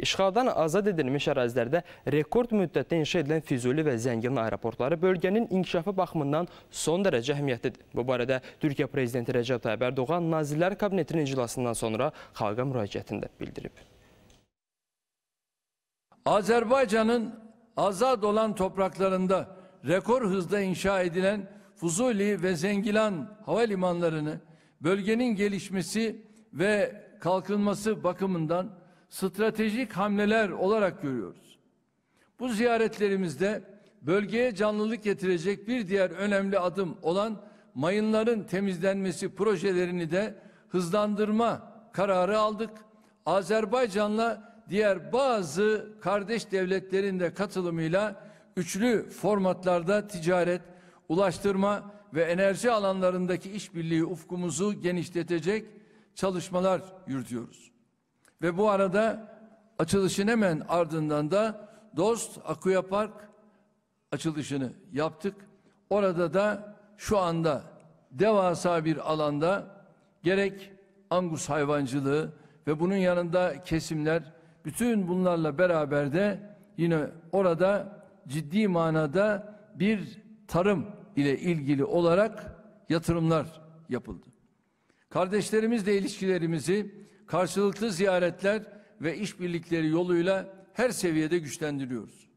İşğaldan azad edilmiş ərazilərdə rekord müddətdə inşa edilən Füzuli və Zəngin aeroportları bölgənin inkişafı baxımından son dərəcə əhəmiyyətlidir. Bu barədə Türkiyə Prezidenti Recep Tayyip Erdoğan Nazirlər Kabinetinin iclasından sonra xalqa müraciətində bildirib. Azərbaycanın azad olan topraklarında rekor hızda inşa edilen Fuzuli ve Zengilan havalimanlarını bölgenin gelişmesi ve kalkınması bakımından stratejik hamleler olarak görüyoruz. Bu ziyaretlerimizde bölgeye canlılık getirecek bir diğer önemli adım olan mayınların temizlenmesi projelerini de hızlandırma kararı aldık. Azerbaycan'la diğer bazı kardeş devletlerin de katılımıyla üçlü formatlarda ticaret, ulaştırma ve enerji alanlarındaki işbirliği ufkumuzu genişletecek çalışmalar yürütüyoruz. Ve bu arada açılışın hemen ardından da Dost Akuya Park açılışını yaptık. Orada da şu anda devasa bir alanda gerek Angus hayvancılığı ve bunun yanında kesimler bütün bunlarla beraber de yine orada ciddi manada bir tarım ile ilgili olarak yatırımlar yapıldı. Kardeşlerimizle ilişkilerimizi karşılıklı ziyaretler ve işbirlikleri yoluyla her seviyede güçlendiriyoruz.